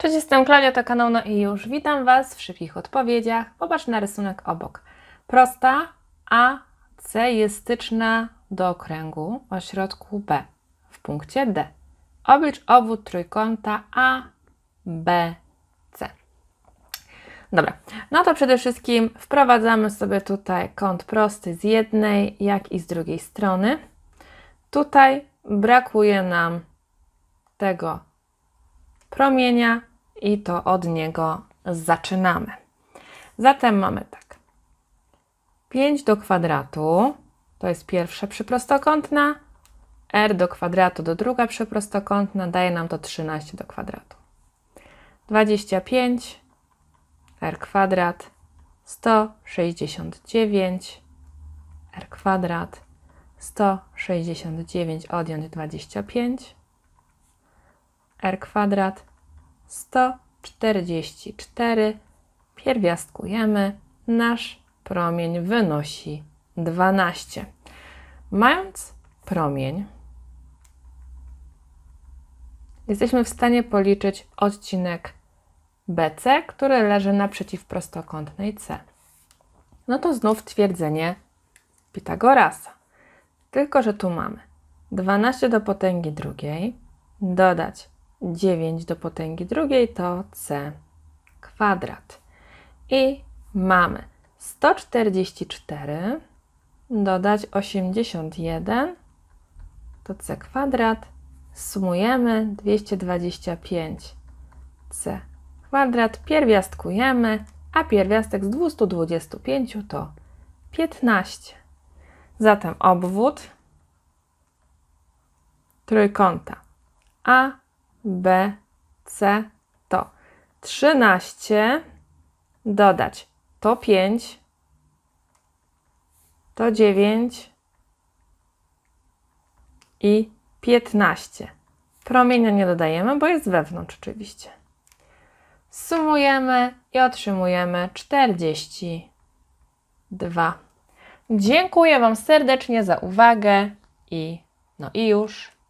Cześć, jestem Klaudia, to kanał No i już. Witam Was w szybkich odpowiedziach. Popatrz na rysunek obok. Prosta A, styczna do okręgu o środku B. W punkcie D. Oblicz obwód trójkąta A, B, C. Dobra, no to przede wszystkim wprowadzamy sobie tutaj kąt prosty z jednej, jak i z drugiej strony. Tutaj brakuje nam tego promienia, i to od niego zaczynamy. Zatem mamy tak. 5 do kwadratu to jest pierwsza przyprostokątna, r do kwadratu do druga przyprostokątna daje nam to 13 do kwadratu. 25 r kwadrat 169 r kwadrat 169 odjąć 25 r kwadrat 144 pierwiastkujemy. Nasz promień wynosi 12. Mając promień, jesteśmy w stanie policzyć odcinek BC, który leży naprzeciw prostokątnej C. No to znów twierdzenie Pitagorasa. Tylko, że tu mamy 12 do potęgi drugiej dodać 9 do potęgi drugiej to c kwadrat. I mamy 144 dodać 81 to c kwadrat. Sumujemy 225 c kwadrat, pierwiastkujemy, a pierwiastek z 225 to 15. Zatem obwód trójkąta A. B, C to 13 dodać to 5, to 9 i 15. Promienia nie dodajemy, bo jest wewnątrz oczywiście. Sumujemy i otrzymujemy 42. Dziękuję Wam serdecznie za uwagę i no i już.